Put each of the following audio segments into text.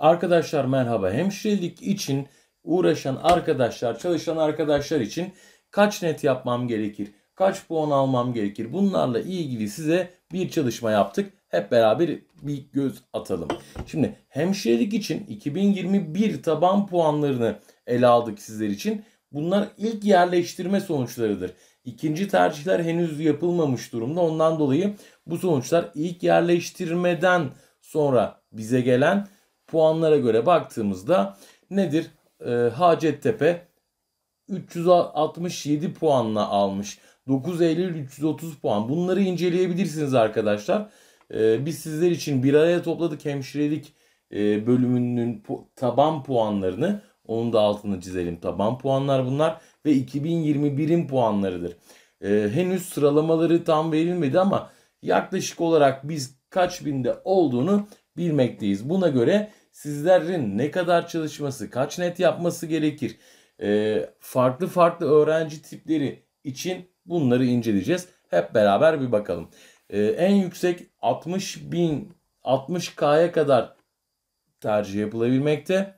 Arkadaşlar merhaba. Hemşirelik için uğraşan arkadaşlar, çalışan arkadaşlar için kaç net yapmam gerekir? Kaç puan almam gerekir? Bunlarla ilgili size bir çalışma yaptık. Hep beraber bir göz atalım. Şimdi hemşirelik için 2021 taban puanlarını ele aldık sizler için. Bunlar ilk yerleştirme sonuçlarıdır. İkinci tercihler henüz yapılmamış durumda. Ondan dolayı bu sonuçlar ilk yerleştirmeden sonra bize gelen puanlara göre baktığımızda nedir? E, Hacettepe 367 puanla almış. 9 Eylül 330 puan. Bunları inceleyebilirsiniz arkadaşlar. E, biz sizler için bir araya topladık hemşirelik e, bölümünün pu taban puanlarını. Onun da altını çizelim. Taban puanlar bunlar ve 2021'in puanlarıdır. E, henüz sıralamaları tam verilmedi ama yaklaşık olarak biz kaç binde olduğunu bilmekteyiz. Buna göre sizlerin ne kadar çalışması, kaç net yapması gerekir? E, farklı farklı öğrenci tipleri için bunları inceleyeceğiz. Hep beraber bir bakalım. E, en yüksek 60 bin 60K'ya kadar tercih yapılabilmekte.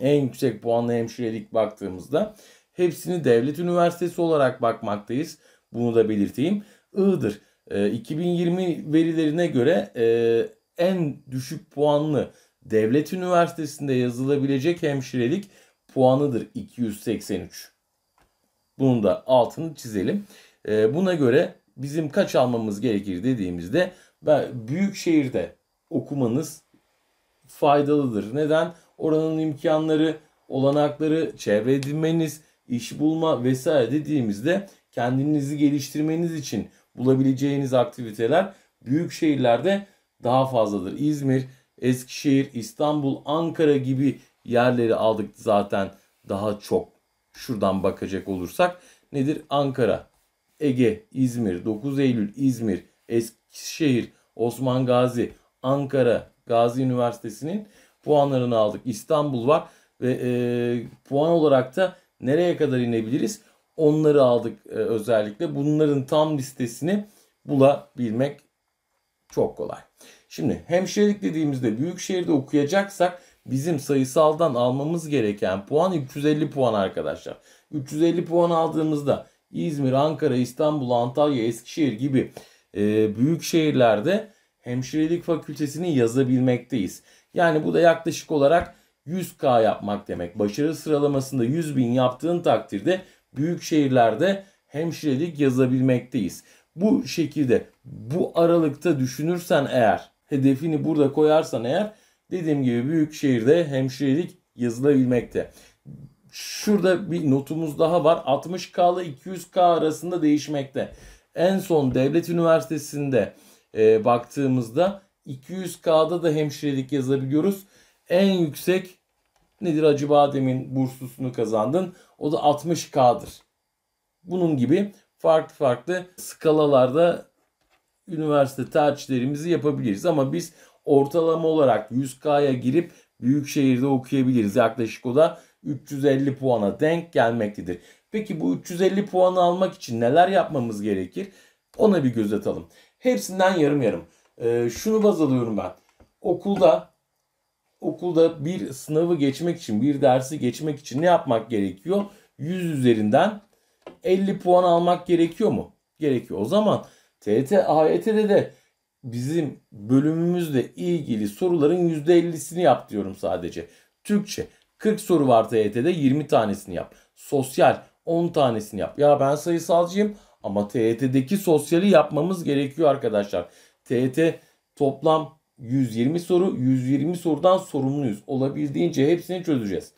En yüksek puanlı hemşirelik baktığımızda hepsini devlet üniversitesi olarak bakmaktayız. Bunu da belirteyim. Iğdır. E, 2020 verilerine göre e, en düşük puanlı devlet üniversitesinde yazılabilecek hemşirelik puanıdır 283. Bunun da altını çizelim. E, buna göre bizim kaç almamız gerekir dediğimizde ben büyük şehirde okumanız faydalıdır. Neden? Oranın imkanları, olanakları, çevre edinmeniz, iş bulma vesaire dediğimizde kendinizi geliştirmeniz için bulabileceğiniz aktiviteler büyük şehirlerde daha fazladır. İzmir, Eskişehir, İstanbul, Ankara gibi yerleri aldık zaten daha çok. Şuradan bakacak olursak nedir? Ankara, Ege, İzmir, 9 Eylül, İzmir, Eskişehir, Osman Gazi, Ankara, Gazi Üniversitesi'nin puanlarını aldık. İstanbul var ve e, puan olarak da nereye kadar inebiliriz? Onları aldık e, özellikle. Bunların tam listesini bulabilmek çok kolay. Şimdi hemşirelik dediğimizde büyük şehirde okuyacaksak bizim sayısaldan almamız gereken puan 350 puan arkadaşlar. 350 puan aldığımızda İzmir, Ankara, İstanbul, Antalya, Eskişehir gibi e, büyük şehirlerde hemşirelik fakültesini yazabilmekteyiz. Yani bu da yaklaşık olarak 100K yapmak demek. Başarı sıralamasında 100 bin yaptığın takdirde büyük şehirlerde hemşirelik yazabilmekteyiz. Bu şekilde bu aralıkta düşünürsen eğer hedefini burada koyarsan eğer dediğim gibi büyük şehirde hemşirelik yazılabilmekte. Şurada bir notumuz daha var. 60K ile 200K arasında değişmekte. En son devlet üniversitesinde e, baktığımızda 200K'da da hemşirelik yazabiliyoruz. En yüksek nedir acaba demin burslusunu kazandın? O da 60K'dır. Bunun gibi farklı farklı skalalarda üniversite tercihlerimizi yapabiliriz. Ama biz ortalama olarak 100K'ya girip büyük şehirde okuyabiliriz. Yaklaşık o da 350 puana denk gelmektedir. Peki bu 350 puanı almak için neler yapmamız gerekir? Ona bir göz atalım. Hepsinden yarım yarım. Ee, şunu baz alıyorum ben. Okulda okulda bir sınavı geçmek için, bir dersi geçmek için ne yapmak gerekiyor? 100 üzerinden 50 puan almak gerekiyor mu? Gerekiyor. O zaman TET AYT'de de bizim bölümümüzle ilgili soruların %50'sini yap diyorum sadece. Türkçe 40 soru var TET'de 20 tanesini yap. Sosyal 10 tanesini yap. Ya ben sayısalcıyım ama TET'deki sosyali yapmamız gerekiyor arkadaşlar. TET toplam 120 soru, 120 sorudan sorumluyuz. Olabildiğince hepsini çözeceğiz.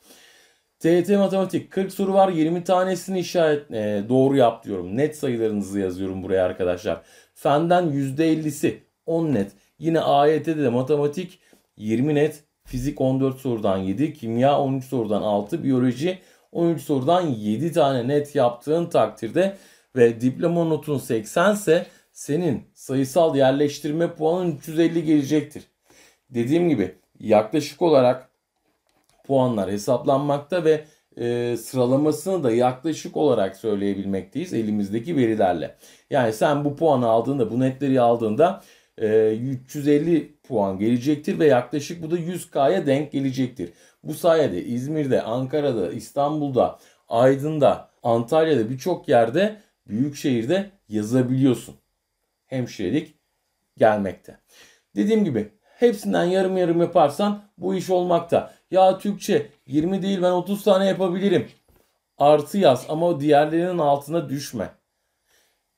TET matematik 40 soru var 20 tanesini işaret e, doğru yap diyorum. Net sayılarınızı yazıyorum buraya arkadaşlar. Fenden %50'si 10 net. Yine AYT'de de matematik 20 net. Fizik 14 sorudan 7, kimya 13 sorudan 6, biyoloji 13 sorudan 7 tane net yaptığın takdirde ve diploma notun 80 ise senin sayısal yerleştirme puanın 350 gelecektir. Dediğim gibi yaklaşık olarak puanlar hesaplanmakta ve e, sıralamasını da yaklaşık olarak söyleyebilmekteyiz elimizdeki verilerle. Yani sen bu puanı aldığında, bu netleri aldığında e, 350 puan gelecektir ve yaklaşık bu da 100K'ya denk gelecektir. Bu sayede İzmir'de, Ankara'da, İstanbul'da, Aydın'da, Antalya'da birçok yerde, büyük şehirde yazabiliyorsun. Hemşirelik gelmekte. Dediğim gibi hepsinden yarım yarım yaparsan bu iş olmakta. Ya Türkçe 20 değil ben 30 tane yapabilirim. Artı yaz ama diğerlerinin altına düşme.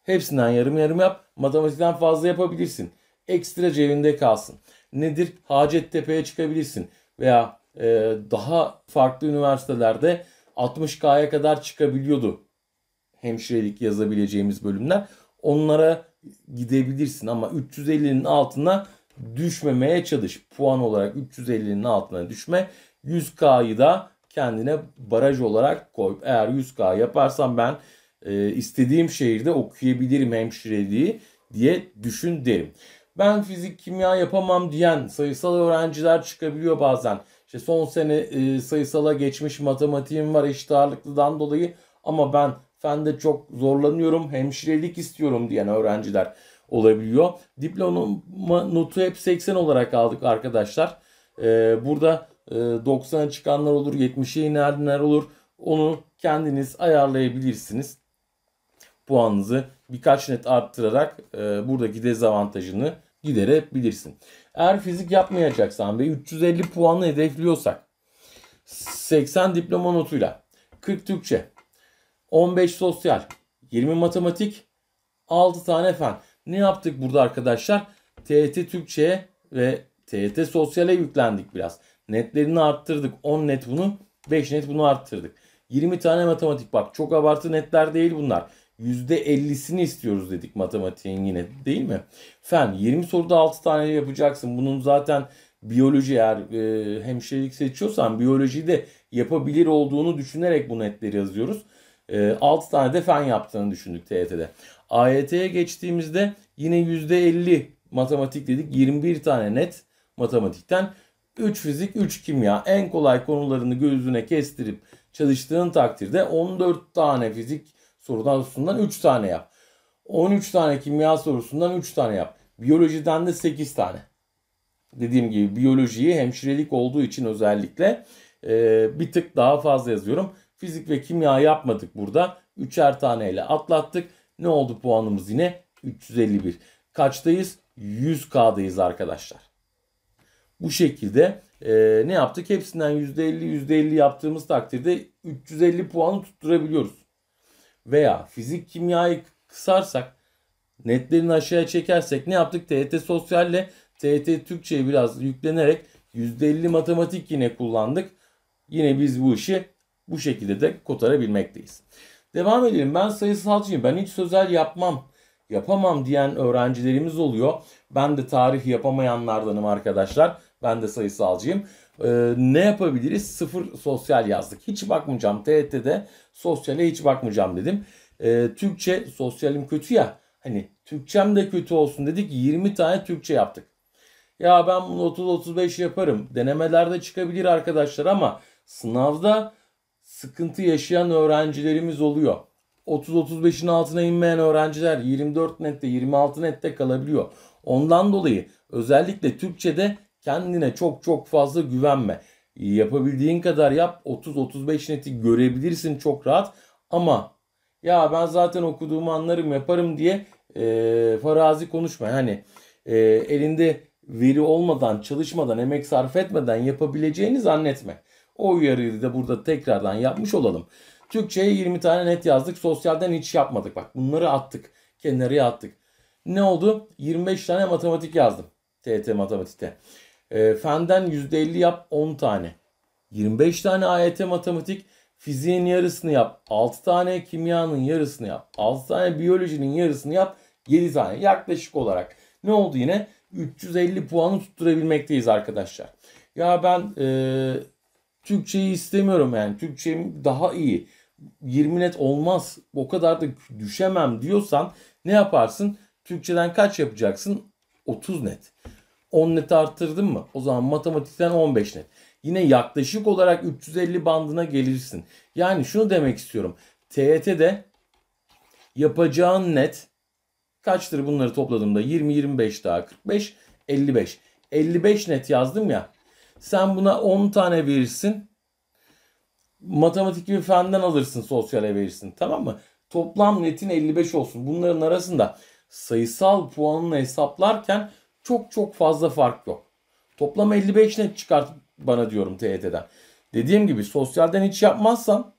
Hepsinden yarım yarım yap. Matematikten fazla yapabilirsin. Ekstra cebinde kalsın. Nedir? Hacettepe'ye çıkabilirsin. Veya e, daha farklı üniversitelerde 60K'ya kadar çıkabiliyordu. Hemşirelik yazabileceğimiz bölümler. Onlara gidebilirsin ama 350'nin altına düşmemeye çalış. Puan olarak 350'nin altına düşme. 100K'yı da kendine baraj olarak koy. Eğer 100K yaparsam ben e, istediğim şehirde okuyabilirim hemşireliği diye düşün derim. Ben fizik kimya yapamam diyen sayısal öğrenciler çıkabiliyor bazen. İşte son sene e, sayısala geçmiş matematiğim var eşit ağırlıklıdan dolayı ama ben fende çok zorlanıyorum hemşirelik istiyorum diyen öğrenciler olabiliyor. Diploma notu hep 80 olarak aldık arkadaşlar. Ee, burada e, 90'a çıkanlar olur, 70'e inenler olur. Onu kendiniz ayarlayabilirsiniz. Puanınızı birkaç net arttırarak e, buradaki dezavantajını giderebilirsin. Eğer fizik yapmayacaksan ve 350 puanı hedefliyorsak 80 diploma notuyla 40 Türkçe, 15 sosyal, 20 matematik, 6 tane fen. Ne yaptık burada arkadaşlar? TET Türkçe'ye ve TET Sosyal'e yüklendik biraz. Netlerini arttırdık. 10 net bunu, 5 net bunu arttırdık. 20 tane matematik bak çok abartı netler değil bunlar. %50'sini istiyoruz dedik matematiğin yine değil mi? Fen 20 soruda 6 tane yapacaksın. Bunun zaten biyoloji eğer e, hemşirelik seçiyorsan biyolojiyi de yapabilir olduğunu düşünerek bu netleri yazıyoruz. E, 6 tane de fen yaptığını düşündük TET'de. AYT'ye geçtiğimizde yine %50 matematik dedik. 21 tane net matematikten 3 fizik, 3 kimya en kolay konularını gözüne kestirip çalıştığın takdirde 14 tane fizik sorusundan 3 tane yap. 13 tane kimya sorusundan 3 tane yap. Biyolojiden de 8 tane. Dediğim gibi biyolojiyi hemşirelik olduğu için özellikle e, bir tık daha fazla yazıyorum. Fizik ve kimya yapmadık burada. Üçer taneyle atlattık. Ne oldu puanımız yine? 351. Kaçtayız? 100K'dayız arkadaşlar. Bu şekilde e, ne yaptık? Hepsinden %50 %50 yaptığımız takdirde 350 puanı tutturabiliyoruz. Veya fizik kimyayı kısarsak netlerini aşağıya çekersek ne yaptık? TET Sosyal'le TET Türkçe'ye biraz yüklenerek %50 matematik yine kullandık. Yine biz bu işi bu şekilde de kotarabilmekteyiz. Devam edelim. Ben sayısalcıyım. Ben hiç sözel yapmam. Yapamam diyen öğrencilerimiz oluyor. Ben de tarih yapamayanlardanım arkadaşlar. Ben de sayısalcıyım. Ee, ne yapabiliriz? Sıfır sosyal yazdık. Hiç bakmayacağım. TET'de sosyale hiç bakmayacağım dedim. Ee, Türkçe sosyalim kötü ya. Hani Türkçem de kötü olsun dedik. 20 tane Türkçe yaptık. Ya ben bunu 30-35 yaparım. Denemelerde çıkabilir arkadaşlar ama sınavda sıkıntı yaşayan öğrencilerimiz oluyor. 30-35'in altına inmeyen öğrenciler 24 nette 26 nette kalabiliyor. Ondan dolayı özellikle Türkçe'de kendine çok çok fazla güvenme. Yapabildiğin kadar yap 30-35 neti görebilirsin çok rahat ama ya ben zaten okuduğumu anlarım yaparım diye e, farazi konuşma. Hani e, elinde veri olmadan çalışmadan emek sarf etmeden yapabileceğini zannetme. O uyarıyı da burada tekrardan yapmış olalım. Türkçe'ye 20 tane net yazdık. Sosyalden hiç yapmadık. Bak bunları attık. kenarı attık. Ne oldu? 25 tane matematik yazdım. TET matematikte. E, fenden %50 yap 10 tane. 25 tane AYT matematik. Fiziğin yarısını yap 6 tane. Kimyanın yarısını yap 6 tane. Biyolojinin yarısını yap 7 tane. Yaklaşık olarak. Ne oldu yine? 350 puanı tutturabilmekteyiz arkadaşlar. Ya ben e, Türkçeyi istemiyorum yani. Türkçem daha iyi. 20 net olmaz. O kadar da düşemem diyorsan ne yaparsın? Türkçeden kaç yapacaksın? 30 net. 10 net arttırdın mı? O zaman matematikten 15 net. Yine yaklaşık olarak 350 bandına gelirsin. Yani şunu demek istiyorum. TYT'de yapacağın net kaçtır bunları topladığımda? 20, 25 daha 45, 55. 55 net yazdım ya. Sen buna 10 tane verirsin. Matematik gibi fenden alırsın, sosyale verirsin. Tamam mı? Toplam netin 55 olsun. Bunların arasında sayısal puanını hesaplarken çok çok fazla fark yok. Toplam 55 net çıkart bana diyorum TYT'den. Dediğim gibi sosyalden hiç yapmazsan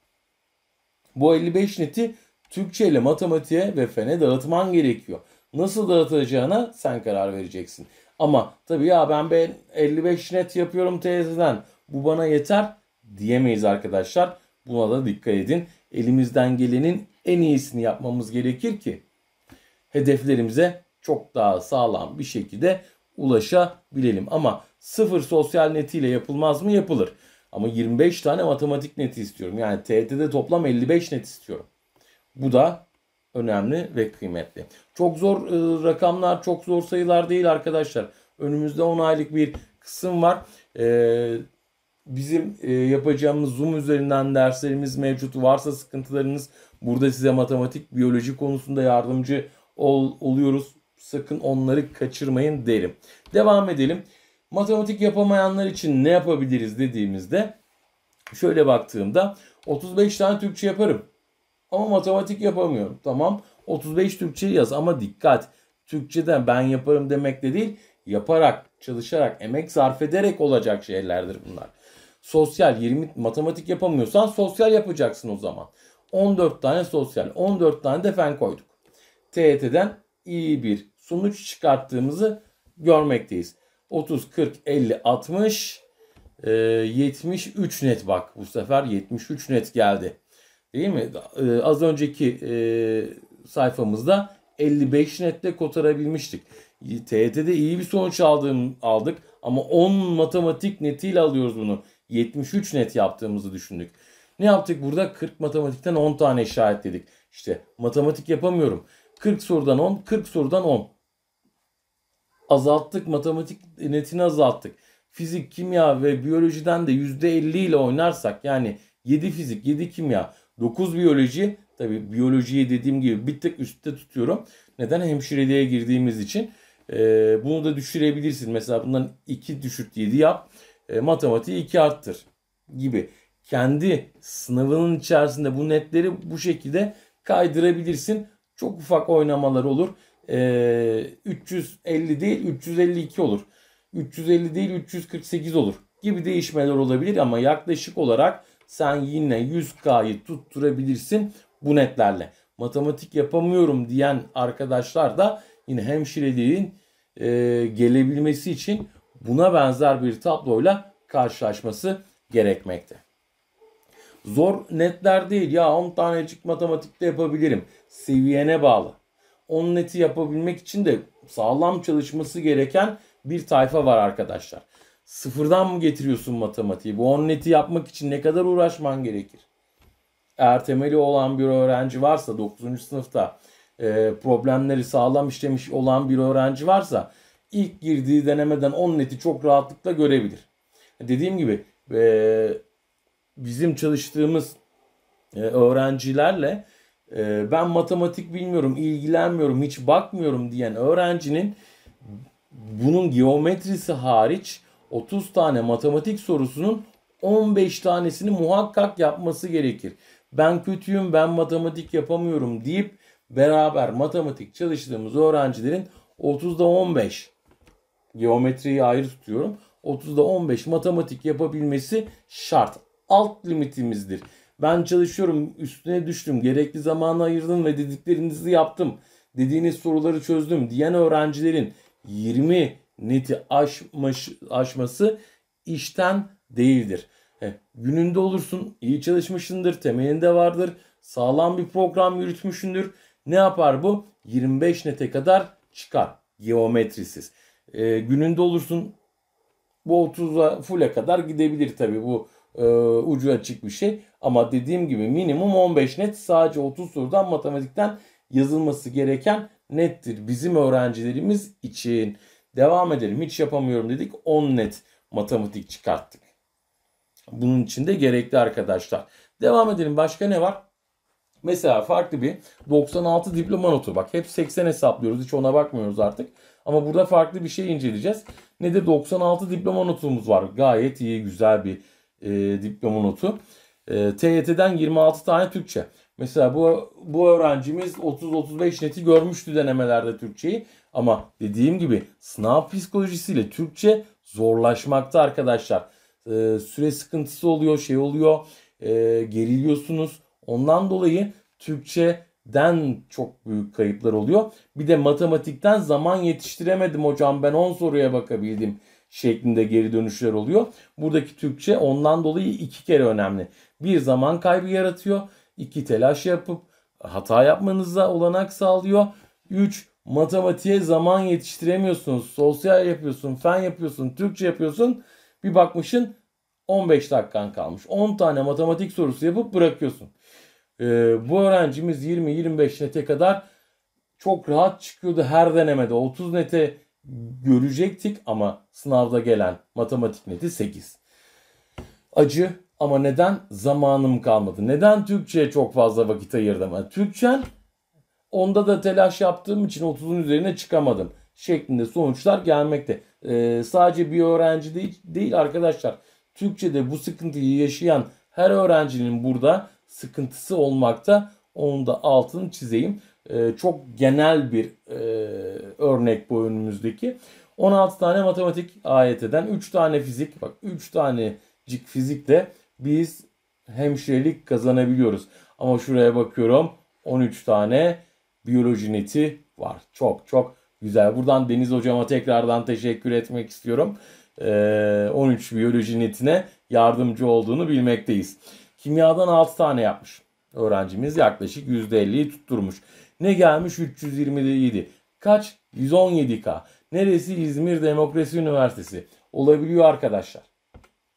bu 55 neti Türkçe ile matematiğe ve fene dağıtman gerekiyor. Nasıl dağıtacağına sen karar vereceksin. Ama tabii ya ben, ben 55 net yapıyorum teyzeden bu bana yeter diyemeyiz arkadaşlar. Buna da dikkat edin. Elimizden gelenin en iyisini yapmamız gerekir ki hedeflerimize çok daha sağlam bir şekilde ulaşabilelim. Ama sıfır sosyal netiyle yapılmaz mı? Yapılır. Ama 25 tane matematik neti istiyorum. Yani TET'de toplam 55 net istiyorum. Bu da önemli ve kıymetli. Çok zor e, rakamlar, çok zor sayılar değil arkadaşlar. Önümüzde 10 aylık bir kısım var. E, bizim e, yapacağımız Zoom üzerinden derslerimiz mevcut. Varsa sıkıntılarınız burada size matematik, biyoloji konusunda yardımcı ol, oluyoruz. Sakın onları kaçırmayın derim. Devam edelim. Matematik yapamayanlar için ne yapabiliriz dediğimizde şöyle baktığımda 35 tane Türkçe yaparım. Ama matematik yapamıyorum. Tamam 35 Türkçe yaz ama dikkat. Türkçeden ben yaparım demekle de değil, yaparak, çalışarak, emek sarf ederek olacak şeylerdir bunlar. Sosyal 20 matematik yapamıyorsan sosyal yapacaksın o zaman. 14 tane sosyal, 14 tane de fen koyduk. TET'den iyi bir sonuç çıkarttığımızı görmekteyiz. 30, 40, 50, 60, 73 net bak bu sefer 73 net geldi. Değil mi? Ee, az önceki e, sayfamızda 55 nette kotarabilmiştik. TYT'de iyi bir sonuç aldığım, aldık ama 10 matematik netiyle alıyoruz bunu. 73 net yaptığımızı düşündük. Ne yaptık burada? 40 matematikten 10 tane işaretledik. İşte matematik yapamıyorum. 40 sorudan 10, 40 sorudan 10. Azalttık matematik netini azalttık. Fizik, kimya ve biyolojiden de %50 ile oynarsak yani 7 fizik, 7 kimya, 9 biyoloji tabi biyolojiyi dediğim gibi bir tık üstte tutuyorum. Neden? Hemşireliğe girdiğimiz için. E, bunu da düşürebilirsin. Mesela bundan 2 düşürt 7 yap. E, matematiği 2 arttır gibi. Kendi sınavının içerisinde bu netleri bu şekilde kaydırabilirsin. Çok ufak oynamalar olur. E, 350 değil 352 olur. 350 değil 348 olur gibi değişmeler olabilir ama yaklaşık olarak sen yine 100K'yı tutturabilirsin bu netlerle. Matematik yapamıyorum diyen arkadaşlar da yine hemşireliğin e, gelebilmesi için buna benzer bir tabloyla karşılaşması gerekmekte. Zor netler değil ya 10 tanecik matematikte yapabilirim. Seviyene bağlı. 10 neti yapabilmek için de sağlam çalışması gereken bir tayfa var arkadaşlar. Sıfırdan mı getiriyorsun matematiği? Bu on neti yapmak için ne kadar uğraşman gerekir? Eğer temeli olan bir öğrenci varsa 9. sınıfta e, problemleri sağlam işlemiş olan bir öğrenci varsa ilk girdiği denemeden on neti çok rahatlıkla görebilir. Dediğim gibi e, bizim çalıştığımız e, öğrencilerle e, ben matematik bilmiyorum, ilgilenmiyorum, hiç bakmıyorum diyen öğrencinin bunun geometrisi hariç 30 tane matematik sorusunun 15 tanesini muhakkak yapması gerekir. Ben kötüyüm, ben matematik yapamıyorum deyip beraber matematik çalıştığımız öğrencilerin 30'da 15 geometriyi ayrı tutuyorum. 30'da 15 matematik yapabilmesi şart. Alt limitimizdir. Ben çalışıyorum, üstüne düştüm, gerekli zamanı ayırdım ve dediklerinizi yaptım. Dediğiniz soruları çözdüm diyen öğrencilerin 20 neti aşmış, aşması işten değildir. E, gününde olursun, iyi çalışmışsındır, temelinde vardır, sağlam bir program yürütmüşsündür. Ne yapar bu? 25 nete kadar çıkar geometrisiz. E, gününde olursun bu 30'a full'e kadar gidebilir tabi bu e, ucu açık bir şey. Ama dediğim gibi minimum 15 net sadece 30 sorudan matematikten yazılması gereken nettir bizim öğrencilerimiz için. Devam edelim. Hiç yapamıyorum dedik. 10 net matematik çıkarttık. Bunun için de gerekli arkadaşlar. Devam edelim. Başka ne var? Mesela farklı bir 96 diploma notu. Bak hep 80 hesaplıyoruz. Hiç ona bakmıyoruz artık. Ama burada farklı bir şey inceleyeceğiz. Nedir? 96 diploma notumuz var. Gayet iyi, güzel bir e, diploma notu. E, TYT'den 26 tane Türkçe. Mesela bu bu öğrencimiz 30-35 neti görmüştü denemelerde Türkçeyi. Ama dediğim gibi sınav psikolojisiyle Türkçe zorlaşmakta arkadaşlar. Ee, süre sıkıntısı oluyor, şey oluyor, e, geriliyorsunuz. Ondan dolayı Türkçeden çok büyük kayıplar oluyor. Bir de matematikten zaman yetiştiremedim hocam ben 10 soruya bakabildim şeklinde geri dönüşler oluyor. Buradaki Türkçe ondan dolayı iki kere önemli. Bir zaman kaybı yaratıyor. iki telaş yapıp hata yapmanıza olanak sağlıyor. Üç Matematiğe zaman yetiştiremiyorsunuz. Sosyal yapıyorsun, fen yapıyorsun, Türkçe yapıyorsun. Bir bakmışın 15 dakikan kalmış. 10 tane matematik sorusu yapıp bırakıyorsun. Ee, bu öğrencimiz 20-25 nete kadar çok rahat çıkıyordu her denemede. 30 nete görecektik ama sınavda gelen matematik neti 8. Acı ama neden zamanım kalmadı? Neden Türkçe'ye çok fazla vakit ayırdım? Yani Türkçen Onda da telaş yaptığım için 30'un üzerine çıkamadım şeklinde sonuçlar gelmekte. Ee, sadece bir öğrenci değil, değil arkadaşlar. Türkçe'de bu sıkıntıyı yaşayan her öğrencinin burada sıkıntısı olmakta. Onu da altını çizeyim. Ee, çok genel bir e, örnek bu önümüzdeki. 16 tane matematik AYT'den 3 tane fizik. Bak 3 tanecik fizikle biz hemşirelik kazanabiliyoruz. Ama şuraya bakıyorum 13 tane biyoloji neti var. Çok çok güzel. Buradan Deniz Hocama tekrardan teşekkür etmek istiyorum. Ee, 13 biyoloji netine yardımcı olduğunu bilmekteyiz. Kimyadan 6 tane yapmış. Öğrencimiz yaklaşık %50'yi tutturmuş. Ne gelmiş? 327. Kaç? 117K. Neresi? İzmir Demokrasi Üniversitesi. Olabiliyor arkadaşlar.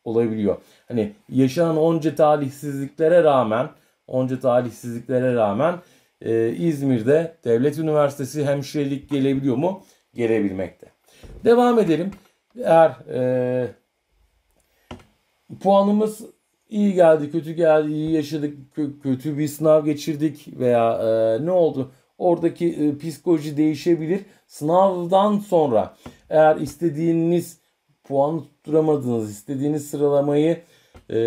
Olabiliyor. Hani yaşanan onca talihsizliklere rağmen onca talihsizliklere rağmen e, İzmir'de devlet üniversitesi hemşirelik gelebiliyor mu? Gelebilmekte. Devam edelim. Eğer e, puanımız iyi geldi, kötü geldi, iyi yaşadık, kötü bir sınav geçirdik veya e, ne oldu? Oradaki e, psikoloji değişebilir. Sınavdan sonra eğer istediğiniz puanı tutturamadınız, istediğiniz sıralamayı e,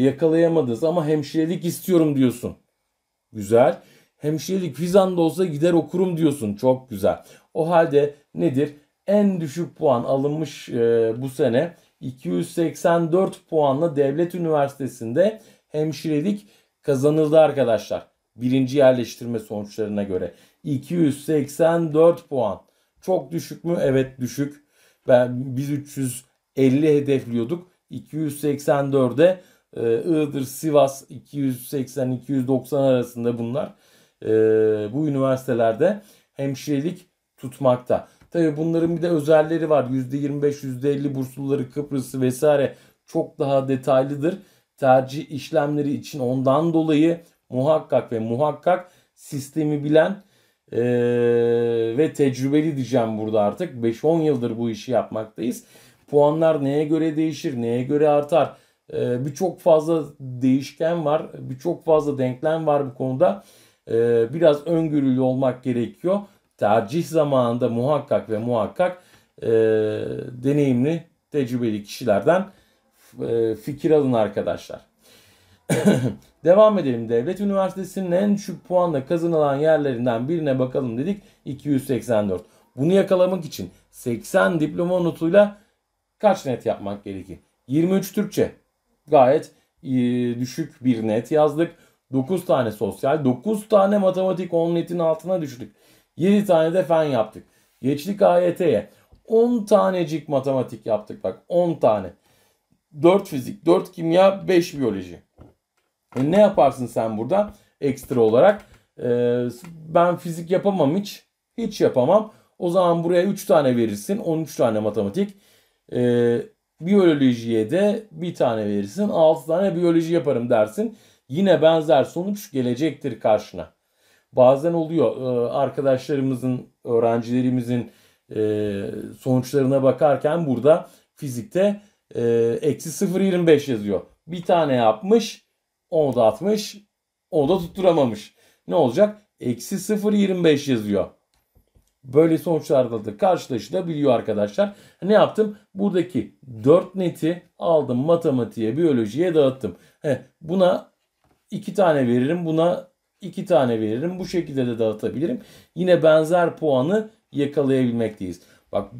yakalayamadınız ama hemşirelik istiyorum diyorsun. Güzel hemşirelik fizan da olsa gider okurum diyorsun. Çok güzel. O halde nedir? En düşük puan alınmış e, bu sene 284 puanla Devlet Üniversitesi'nde hemşirelik kazanıldı arkadaşlar. Birinci yerleştirme sonuçlarına göre 284 puan. Çok düşük mü? Evet düşük. Ben biz 350 hedefliyorduk. 284'e e, Iğdır, Sivas 280-290 arasında bunlar e, bu üniversitelerde hemşirelik tutmakta. Tabii bunların bir de özelleri var. %25, %50 bursluları Kıbrıs'ı vesaire çok daha detaylıdır. Tercih işlemleri için ondan dolayı muhakkak ve muhakkak sistemi bilen e, ve tecrübeli diyeceğim burada artık. 5-10 yıldır bu işi yapmaktayız. Puanlar neye göre değişir, neye göre artar? E, Birçok fazla değişken var, birçok fazla denklem var bu konuda e, biraz öngörülü olmak gerekiyor. Tercih zamanında muhakkak ve muhakkak e, deneyimli, tecrübeli kişilerden e, fikir alın arkadaşlar. Devam edelim. Devlet Üniversitesi'nin en düşük puanla kazanılan yerlerinden birine bakalım dedik. 284. Bunu yakalamak için 80 diploma notuyla kaç net yapmak gerekir? 23 Türkçe. Gayet e, düşük bir net yazdık. 9 tane sosyal, 9 tane matematik 10 netin altına düştük. 7 tane de fen yaptık. Geçtik AYT'ye. 10 tanecik matematik yaptık bak 10 tane. 4 fizik, 4 kimya, 5 biyoloji. E ne yaparsın sen burada ekstra olarak? E, ben fizik yapamam hiç. Hiç yapamam. O zaman buraya 3 tane verirsin. 13 tane matematik. E, biyolojiye de bir tane verirsin. 6 tane biyoloji yaparım dersin yine benzer sonuç gelecektir karşına. Bazen oluyor e, arkadaşlarımızın, öğrencilerimizin e, sonuçlarına bakarken burada fizikte e, eksi 0.25 yazıyor. Bir tane yapmış, onu da atmış, onu da tutturamamış. Ne olacak? Eksi 0.25 yazıyor. Böyle sonuçlarla da karşılaşılabiliyor arkadaşlar. Ne yaptım? Buradaki 4 neti aldım matematiğe, biyolojiye dağıttım. Heh, buna iki tane veririm. Buna iki tane veririm. Bu şekilde de dağıtabilirim. Yine benzer puanı yakalayabilmekteyiz. Bak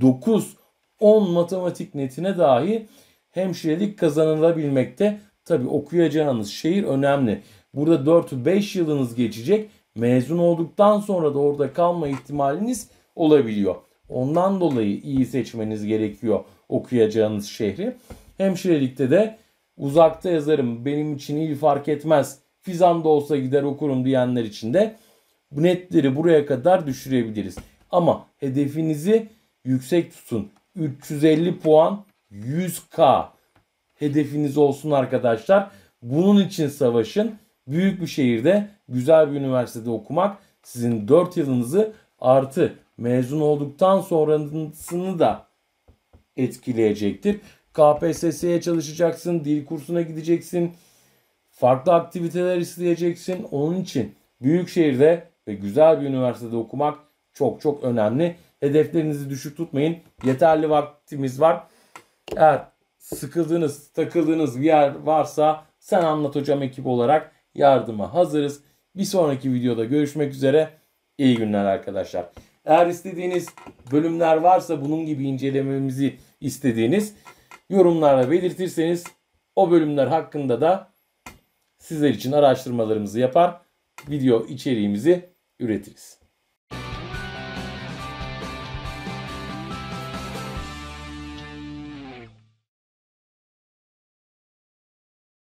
9 10 matematik netine dahi hemşirelik kazanılabilmekte. Tabi okuyacağınız şehir önemli. Burada 4-5 yılınız geçecek. Mezun olduktan sonra da orada kalma ihtimaliniz olabiliyor. Ondan dolayı iyi seçmeniz gerekiyor okuyacağınız şehri. Hemşirelikte de Uzakta yazarım benim için iyi fark etmez. Fizan da olsa gider okurum diyenler için de netleri buraya kadar düşürebiliriz. Ama hedefinizi yüksek tutun. 350 puan 100k hedefiniz olsun arkadaşlar. Bunun için savaşın. Büyük bir şehirde güzel bir üniversitede okumak sizin 4 yılınızı artı mezun olduktan sonrasını da etkileyecektir. KPSS'ye çalışacaksın, dil kursuna gideceksin, farklı aktiviteler isteyeceksin. Onun için büyük şehirde ve güzel bir üniversitede okumak çok çok önemli. Hedeflerinizi düşük tutmayın. Yeterli vaktimiz var. Eğer sıkıldığınız, takıldığınız bir yer varsa sen anlat hocam ekip olarak yardıma hazırız. Bir sonraki videoda görüşmek üzere. İyi günler arkadaşlar. Eğer istediğiniz bölümler varsa bunun gibi incelememizi istediğiniz yorumlarda belirtirseniz o bölümler hakkında da sizler için araştırmalarımızı yapar, video içeriğimizi üretiriz.